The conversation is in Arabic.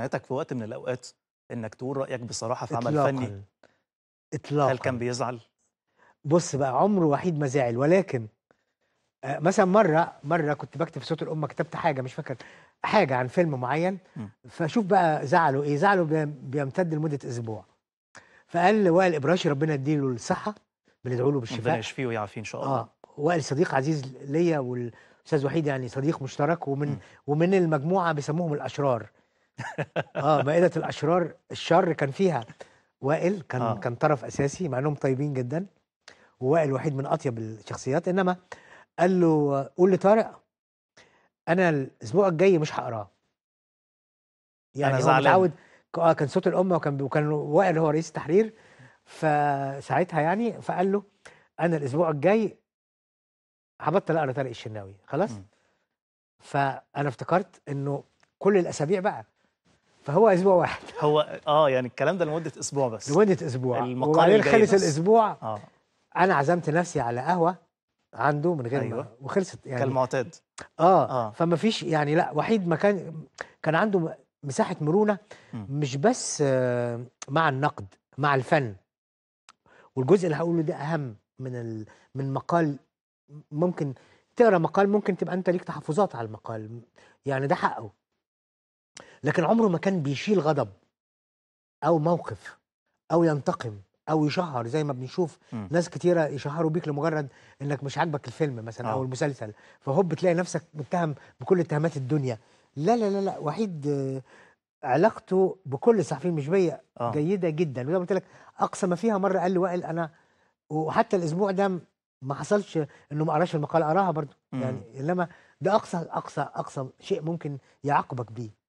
حياتك في وقت من الاوقات انك تقول رايك بصراحه في عمل فني اطلاقا هل كان بيزعل بص بقى عمره وحيد ما زعل ولكن آه، مثلا مره مره كنت بكتب في صوت الامه كتبت حاجه مش فاكر حاجه عن فيلم معين إمم. فشوف بقى زعله ايه زعله بيمتد لمده اسبوع فقال وائل ابراشي ربنا يديله الصحه بندعو له بالشفاء ربنا يشفيه ويعافيه ان شاء الله اه وائل صديق عزيز ليا والاستاذ وحيد يعني صديق مشترك ومن م. إمم. ومن المجموعه بيسموهم الاشرار اه مائده الاشرار الشر كان فيها وائل كان آه. كان طرف اساسي مع انهم طيبين جدا ووائل وحيد من اطيب الشخصيات انما قال له قول لطارق انا الاسبوع الجاي مش هقراه يعني أنا هو متعود اه كان صوت الامه وكان وكان وائل هو رئيس التحرير فساعتها يعني فقال له انا الاسبوع الجاي هبطل اقرا طارق الشناوي خلاص م. فانا افتكرت انه كل الاسابيع بقى فهو اسبوع واحد هو اه يعني الكلام ده لمده اسبوع بس لمده اسبوع وبعدين خلص الاسبوع اه انا عزمت نفسي على قهوه عنده من غير أيوة. ما وخلصت يعني كالمعتاد آه, اه فما فيش يعني لا وحيد ما كان كان عنده مساحه مرونه مش بس آه مع النقد مع الفن والجزء اللي هقوله ده اهم من ال... من مقال ممكن تقرا مقال ممكن تبقى انت ليك تحفظات على المقال يعني ده حقه لكن عمره ما كان بيشيل غضب او موقف او ينتقم او يشهر زي ما بنشوف م. ناس كتيره يشهروا بيك لمجرد انك مش عاجبك الفيلم مثلا او آه. المسلسل فهوب بتلاقي نفسك متهم بكل اتهامات الدنيا لا لا لا لا وحيد آه، علاقته بكل الصحفيين مش بيا آه. جيده جدا وزي ما قلت لك اقصى ما فيها مره قال لي وائل انا وحتى الاسبوع ده ما حصلش انه ما قراش المقال قراها برضه يعني انما ده اقصى اقصى اقصى شيء ممكن يعاقبك بيه